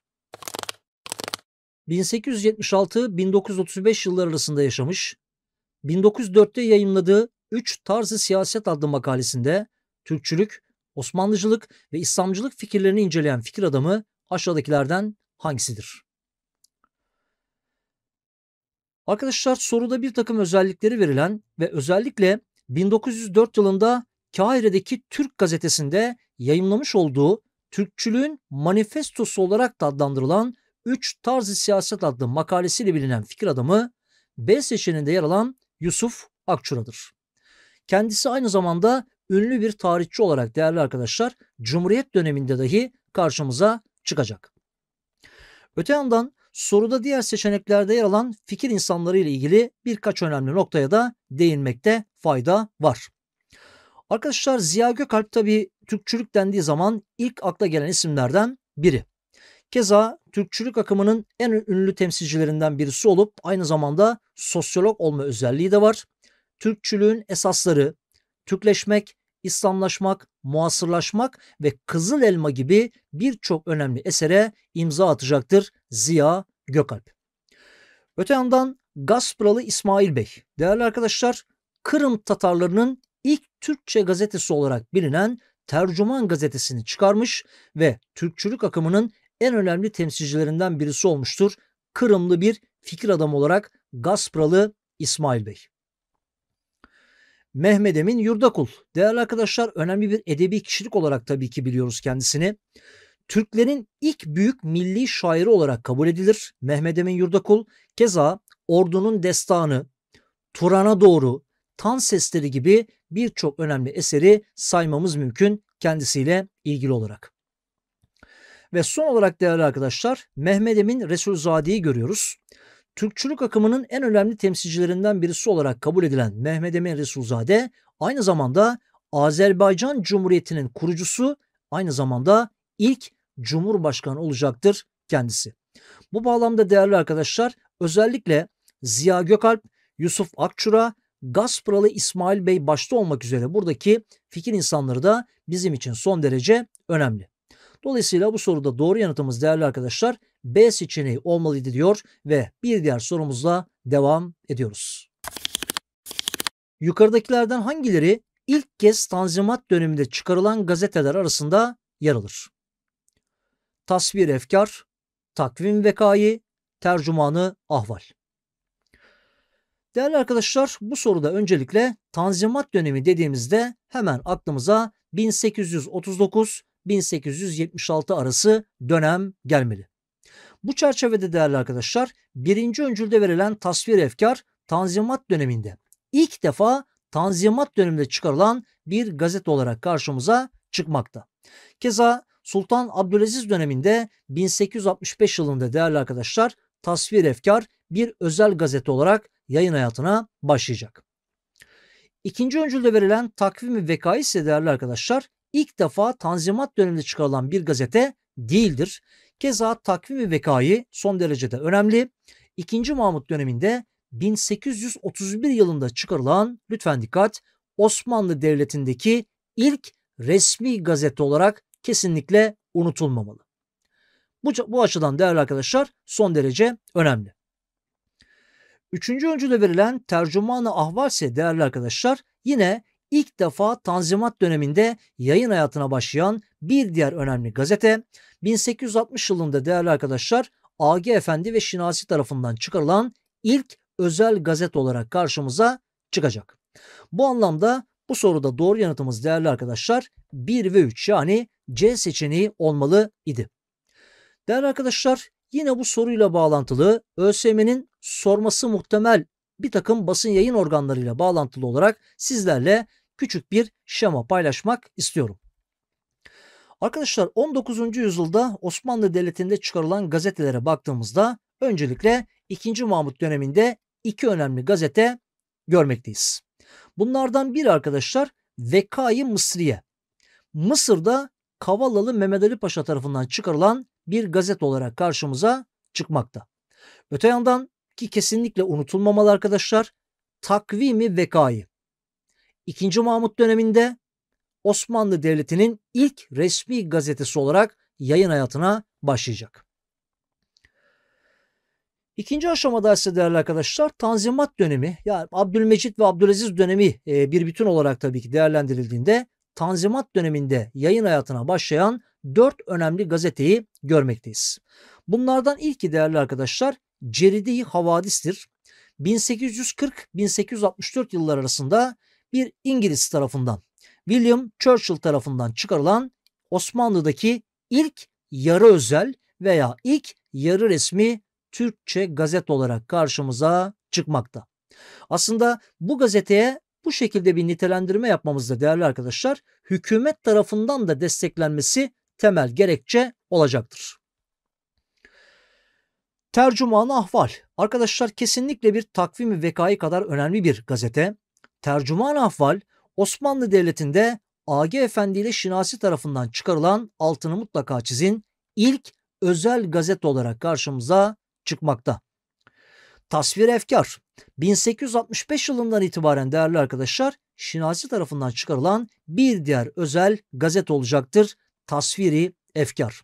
1876-1935 yılları arasında yaşamış, 1904'te yayımladığı 3 Tarzı Siyaset adlı makalesinde Türkçülük, Osmanlıcılık ve İslamcılık fikirlerini inceleyen fikir adamı aşağıdakilerden hangisidir? Arkadaşlar soruda bir takım özellikleri verilen ve özellikle 1904 yılında Kahire'deki Türk gazetesinde yayınlamış olduğu Türkçülüğün manifestosu olarak da adlandırılan 3 tarzı siyaset adlı makalesiyle bilinen fikir adamı B seçeneğinde yer alan Yusuf Akçura'dır. Kendisi aynı zamanda ünlü bir tarihçi olarak değerli arkadaşlar Cumhuriyet döneminde dahi karşımıza çıkacak. Öte yandan Soruda diğer seçeneklerde yer alan fikir insanları ile ilgili birkaç önemli noktaya da değinmekte fayda var. Arkadaşlar Ziya Gökalp tabi Türkçülük dendiği zaman ilk akla gelen isimlerden biri. Keza Türkçülük akımının en ünlü temsilcilerinden birisi olup aynı zamanda sosyolog olma özelliği de var. Türkçülüğün esasları, Türkleşmek İslamlaşmak, muasırlaşmak ve Kızıl Elma gibi birçok önemli esere imza atacaktır Ziya Gökalp. Öte yandan Gaspıralı İsmail Bey. Değerli arkadaşlar Kırım Tatarlarının ilk Türkçe gazetesi olarak bilinen Tercüman gazetesini çıkarmış ve Türkçülük akımının en önemli temsilcilerinden birisi olmuştur. Kırımlı bir fikir adamı olarak Gaspıralı İsmail Bey. Mehmet Emin Yurdakul. Değerli arkadaşlar önemli bir edebi kişilik olarak tabii ki biliyoruz kendisini. Türklerin ilk büyük milli şairi olarak kabul edilir Mehmet Emin Yurdakul. Keza Ordu'nun Destanı, Turan'a Doğru, Tan Sesleri gibi birçok önemli eseri saymamız mümkün kendisiyle ilgili olarak. Ve son olarak değerli arkadaşlar Mehmet Emin Resulzade'yi görüyoruz. Türkçülük akımının en önemli temsilcilerinden birisi olarak kabul edilen Mehmet Emin Resulzade aynı zamanda Azerbaycan Cumhuriyeti'nin kurucusu aynı zamanda ilk Cumhurbaşkanı olacaktır kendisi. Bu bağlamda değerli arkadaşlar özellikle Ziya Gökalp, Yusuf Akçura, Gaspıralı İsmail Bey başta olmak üzere buradaki fikir insanları da bizim için son derece önemli. Dolayısıyla bu soruda doğru yanıtımız değerli arkadaşlar B seçeneği olmalıydı diyor ve bir diğer sorumuzla devam ediyoruz. Yukarıdakilerden hangileri ilk kez Tanzimat döneminde çıkarılan gazeteler arasında yer alır? Tasvir Efkar, Takvim Vekayi, Tercümanı Ahval. Değerli arkadaşlar bu soruda öncelikle Tanzimat dönemi dediğimizde hemen aklımıza 1839-1876 arası dönem gelmeli. Bu çerçevede değerli arkadaşlar birinci öncülde verilen tasvir efkar Tanzimat döneminde ilk defa Tanzimat döneminde çıkarılan bir gazete olarak karşımıza çıkmakta. Keza Sultan Abdülaziz döneminde 1865 yılında değerli arkadaşlar Tasvir Efkar bir özel gazete olarak yayın hayatına başlayacak. İkinci öncülde verilen Takvim ve ise değerli arkadaşlar ilk defa Tanzimat döneminde çıkarılan bir gazete değildir. Keza takvimi vekayı son derecede önemli. 2. Mahmut döneminde 1831 yılında çıkarılan lütfen dikkat Osmanlı Devleti'ndeki ilk resmi gazete olarak kesinlikle unutulmamalı. Bu, bu açıdan değerli arkadaşlar son derece önemli. Üçüncü öncüde verilen tercümanı ahval ise değerli arkadaşlar yine ilk defa Tanzimat döneminde yayın hayatına başlayan bir diğer önemli gazete 1860 yılında değerli arkadaşlar AG Efendi ve Şinasi tarafından çıkarılan ilk özel gazete olarak karşımıza çıkacak. Bu anlamda bu soruda doğru yanıtımız değerli arkadaşlar 1 ve 3 yani C seçeneği olmalı idi. Değerli arkadaşlar yine bu soruyla bağlantılı ÖSYM'nin sorması muhtemel bir takım basın yayın organlarıyla bağlantılı olarak sizlerle küçük bir şema paylaşmak istiyorum. Arkadaşlar 19. yüzyılda Osmanlı Devleti'nde çıkarılan gazetelere baktığımızda öncelikle 2. Mahmut döneminde iki önemli gazete görmekteyiz. Bunlardan biri arkadaşlar Vekai Mısriye. Mısır'da Kavallalı Mehmet Ali Paşa tarafından çıkarılan bir gazet olarak karşımıza çıkmakta. Öte yandan ki kesinlikle unutulmamalı arkadaşlar takvimi vekai. 2. Mahmut döneminde Osmanlı Devleti'nin ilk resmi gazetesi olarak yayın hayatına başlayacak. İkinci aşamada ise değerli arkadaşlar Tanzimat dönemi yani Abdülmecit ve Abdülaziz dönemi e, bir bütün olarak tabii ki değerlendirildiğinde Tanzimat döneminde yayın hayatına başlayan dört önemli gazeteyi görmekteyiz. Bunlardan ilki değerli arkadaşlar Ceride-i Havadis'tir. 1840-1864 yıllar arasında bir İngiliz tarafından William Churchill tarafından çıkarılan Osmanlı'daki ilk yarı özel veya ilk yarı resmi Türkçe gazet olarak karşımıza çıkmakta. Aslında bu gazeteye bu şekilde bir nitelendirme yapmamızda değerli arkadaşlar hükümet tarafından da desteklenmesi temel gerekçe olacaktır. Tercüman Ahval. Arkadaşlar kesinlikle bir takvimi vekai kadar önemli bir gazete. Tercüman Ahval Osmanlı Devleti'nde Agi Efendi ile Şinasi tarafından çıkarılan altını mutlaka çizin ilk özel gazete olarak karşımıza çıkmakta. Tasvir Efkar 1865 yılından itibaren değerli arkadaşlar Şinasi tarafından çıkarılan bir diğer özel gazete olacaktır. Tasviri Efkar.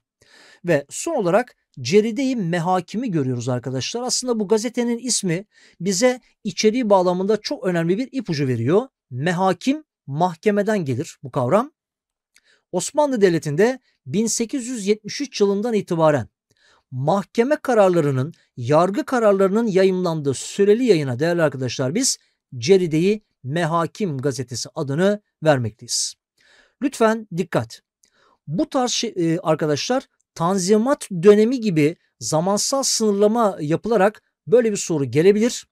Ve son olarak Ceride-i Mehakim'i görüyoruz arkadaşlar. Aslında bu gazetenin ismi bize içeriği bağlamında çok önemli bir ipucu veriyor. Mehakim mahkemeden gelir bu kavram. Osmanlı Devleti'nde 1873 yılından itibaren mahkeme kararlarının, yargı kararlarının yayımlandığı süreli yayına değerli arkadaşlar biz Ceride'yi Mehakim gazetesi adını vermekteyiz. Lütfen dikkat. Bu tarz şey, e, arkadaşlar Tanzimat dönemi gibi zamansal sınırlama yapılarak böyle bir soru gelebilir.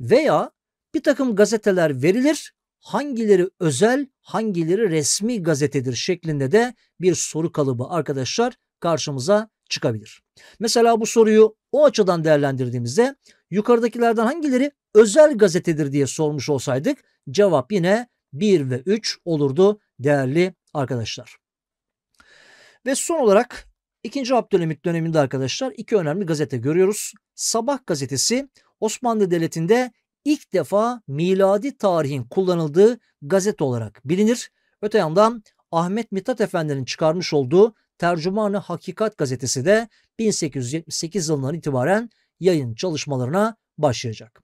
Veya bir takım gazeteler verilir. Hangileri özel, hangileri resmi gazetedir şeklinde de bir soru kalıbı arkadaşlar karşımıza çıkabilir. Mesela bu soruyu o açıdan değerlendirdiğimizde yukarıdakilerden hangileri özel gazetedir diye sormuş olsaydık cevap yine 1 ve 3 olurdu değerli arkadaşlar. Ve son olarak İkinci Abdülhamit döneminde arkadaşlar iki önemli gazete görüyoruz. Sabah gazetesi Osmanlı Devleti'nde ilk defa miladi tarihin kullanıldığı gazete olarak bilinir. Öte yandan Ahmet Mithat Efendi'nin çıkarmış olduğu Tercümanı Hakikat gazetesi de 1878 yılından itibaren yayın çalışmalarına başlayacak.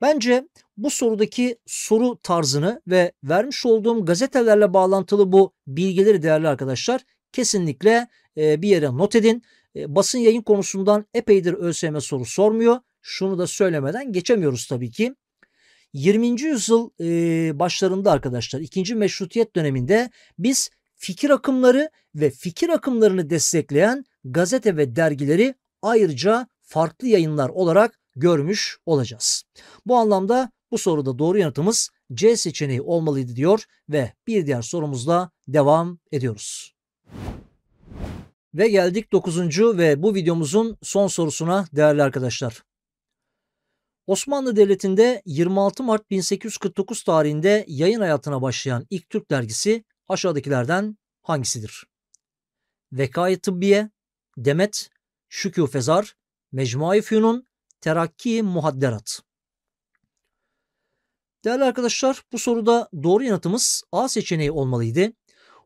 Bence bu sorudaki soru tarzını ve vermiş olduğum gazetelerle bağlantılı bu bilgileri değerli arkadaşlar kesinlikle e, bir yere not edin. E, basın yayın konusundan epeydir ÖSYM soru sormuyor. Şunu da söylemeden geçemiyoruz tabii ki. 20. yüzyıl e, başlarında arkadaşlar 2. Meşrutiyet döneminde biz fikir akımları ve fikir akımlarını destekleyen gazete ve dergileri ayrıca farklı yayınlar olarak görmüş olacağız. Bu anlamda bu soruda doğru yanıtımız C seçeneği olmalıydı diyor ve bir diğer sorumuzla devam ediyoruz. Ve geldik 9. ve bu videomuzun son sorusuna değerli arkadaşlar. Osmanlı Devleti'nde 26 Mart 1849 tarihinde yayın hayatına başlayan ilk Türk dergisi aşağıdakilerden hangisidir? Vekayi Tıbbiye, Demet, Şükü Fezar, Mecmuai Fünun, Terakki Muhadderat. Değerli arkadaşlar bu soruda doğru yanıtımız A seçeneği olmalıydı.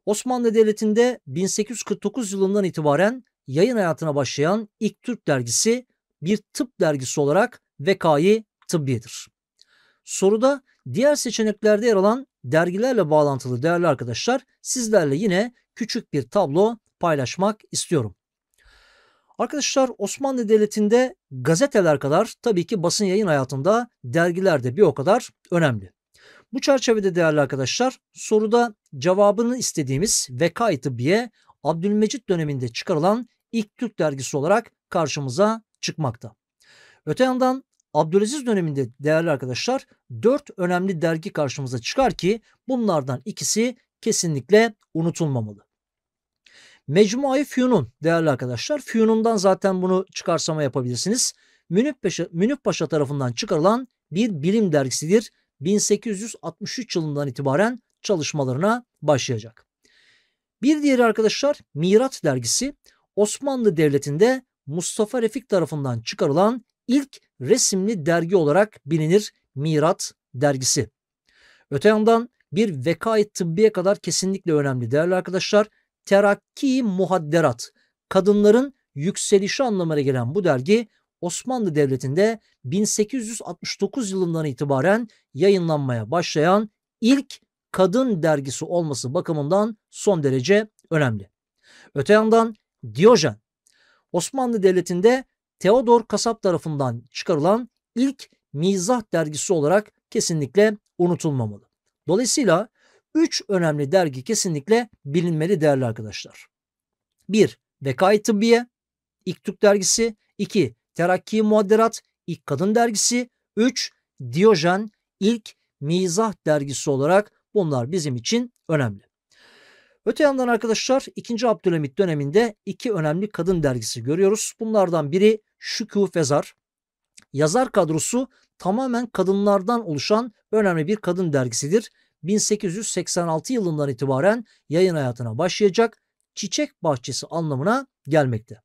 Osmanlı Devleti'nde 1849 yılından itibaren yayın hayatına başlayan ilk Türk dergisi bir tıp dergisi olarak Vekai Tıbbiye'dir. Soruda diğer seçeneklerde yer alan dergilerle bağlantılı değerli arkadaşlar sizlerle yine küçük bir tablo paylaşmak istiyorum. Arkadaşlar Osmanlı Devleti'nde gazeteler kadar tabii ki basın yayın hayatında dergiler de bir o kadar önemli. Bu çerçevede değerli arkadaşlar soruda cevabını istediğimiz Veka-i Tıbbiye Abdülmecit döneminde çıkarılan ilk Türk dergisi olarak karşımıza çıkmakta. Öte yandan Abdülaziz döneminde değerli arkadaşlar 4 önemli dergi karşımıza çıkar ki bunlardan ikisi kesinlikle unutulmamalı. Mecmuayı Fiyunun değerli arkadaşlar. Fiyunundan zaten bunu çıkarsama yapabilirsiniz. Münif Paşa, Münif Paşa tarafından çıkarılan bir bilim dergisidir 1863 yılından itibaren çalışmalarına başlayacak. Bir diğeri arkadaşlar Mirat dergisi Osmanlı Devleti'nde Mustafa Refik tarafından çıkarılan ilk resimli dergi olarak bilinir Mirat dergisi. Öte yandan bir vekayet tıbbiye kadar kesinlikle önemli değerli arkadaşlar. Terakki Muhadderat, kadınların yükselişi anlamına gelen bu dergi Osmanlı Devleti'nde 1869 yılından itibaren yayınlanmaya başlayan ilk kadın dergisi olması bakımından son derece önemli. Öte yandan Diyojen, Osmanlı Devleti'nde Teodor Kasap tarafından çıkarılan ilk mizah dergisi olarak kesinlikle unutulmamalı. Dolayısıyla üç önemli dergi kesinlikle bilinmeli değerli arkadaşlar. 1. Vekai Tıbbiye, İktürk dergisi. 2. Terakki Muadderat İlk kadın dergisi. 3. Diyojen İlk mizah dergisi olarak bunlar bizim için önemli. Öte yandan arkadaşlar 2. Abdülhamit döneminde iki önemli kadın dergisi görüyoruz. Bunlardan biri Şüku Fezar. Yazar kadrosu tamamen kadınlardan oluşan önemli bir kadın dergisidir. 1886 yılından itibaren yayın hayatına başlayacak çiçek bahçesi anlamına gelmekte.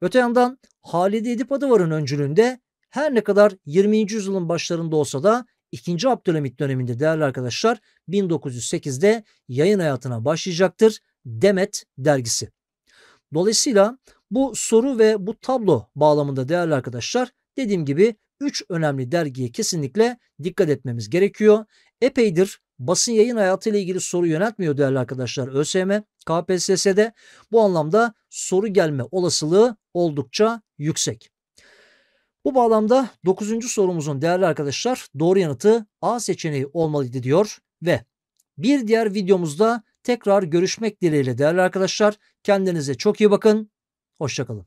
Öte yandan Halide Edip Adıvar'ın öncülüğünde her ne kadar 20. yüzyılın başlarında olsa da 2. Abdülhamit döneminde değerli arkadaşlar 1908'de yayın hayatına başlayacaktır Demet dergisi. Dolayısıyla bu soru ve bu tablo bağlamında değerli arkadaşlar dediğim gibi 3 önemli dergiye kesinlikle dikkat etmemiz gerekiyor. Epeydir basın yayın hayatı ile ilgili soru yöneltmiyor değerli arkadaşlar ÖSYM. KPSS'de bu anlamda soru gelme olasılığı oldukça yüksek. Bu bağlamda 9. sorumuzun değerli arkadaşlar doğru yanıtı A seçeneği olmalıydı diyor ve bir diğer videomuzda tekrar görüşmek dileğiyle değerli arkadaşlar. Kendinize çok iyi bakın. Hoşçakalın.